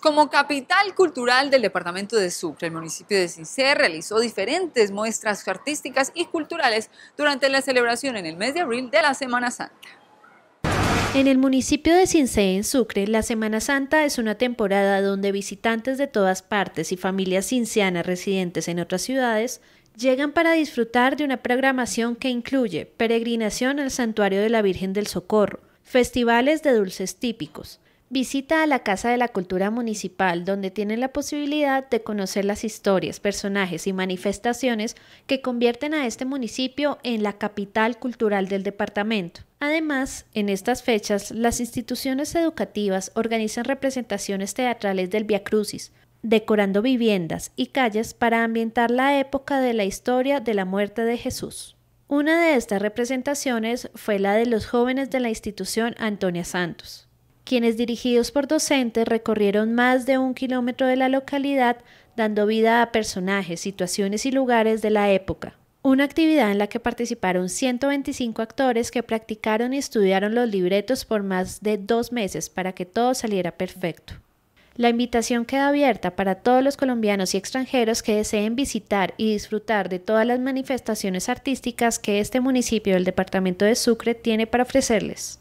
Como capital cultural del departamento de Sucre, el municipio de Cincé realizó diferentes muestras artísticas y culturales durante la celebración en el mes de abril de la Semana Santa. En el municipio de Cincé, en Sucre, la Semana Santa es una temporada donde visitantes de todas partes y familias cincianas residentes en otras ciudades llegan para disfrutar de una programación que incluye peregrinación al Santuario de la Virgen del Socorro, festivales de dulces típicos, Visita a la Casa de la Cultura Municipal, donde tienen la posibilidad de conocer las historias, personajes y manifestaciones que convierten a este municipio en la capital cultural del departamento. Además, en estas fechas, las instituciones educativas organizan representaciones teatrales del Via Crucis, decorando viviendas y calles para ambientar la época de la historia de la muerte de Jesús. Una de estas representaciones fue la de los jóvenes de la institución Antonia Santos quienes dirigidos por docentes recorrieron más de un kilómetro de la localidad dando vida a personajes, situaciones y lugares de la época. Una actividad en la que participaron 125 actores que practicaron y estudiaron los libretos por más de dos meses para que todo saliera perfecto. La invitación queda abierta para todos los colombianos y extranjeros que deseen visitar y disfrutar de todas las manifestaciones artísticas que este municipio del departamento de Sucre tiene para ofrecerles.